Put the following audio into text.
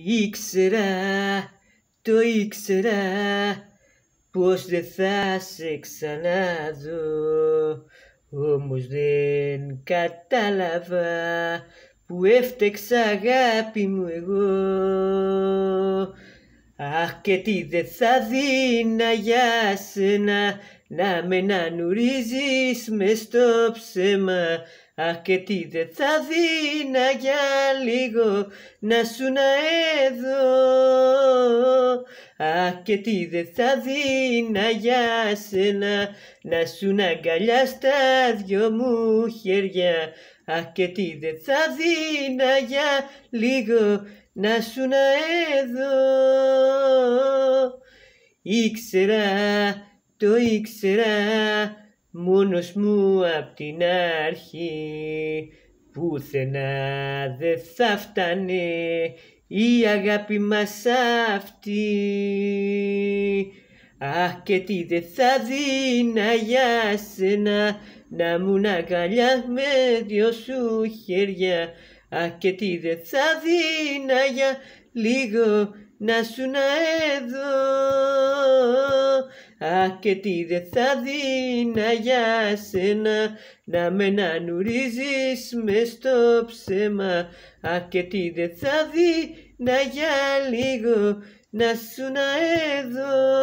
Ήξερα, το ήξερα, πως δεν θα σε ξαναδώ. Όμως δεν κατάλαβα που έφτεξα αγάπη μου εγώ. Αχ και τι δεν θα δίνα για σένα να με να νουρίζεις μες στο ψέμα Αχ και τι δεν θα δίνα για λίγο να σου να εδώ Αχ και τι δεν θα δίνα για σένα να σου να αγκαλιά στα δυο μου χέρια Αχ και τι δεν θα δίνα για λίγο να σου να εδώ Ήξερα, το ήξερα μόνος μου απ' την αρχή πουθενά δε θα φτάνε η αγάπη μας αυτή Αχ και τι δε θα δίνα για σένα να μου να αγκαλιά με δυο σου χέρια Αχ και τι δε θα δίνα για λίγο να σου να εδώ Α και τι δε θα δίνα για σένα να με να νουρίζεις μες στο ψέμα Α, και τι δε θα δίνα για λίγο να σου να εδώ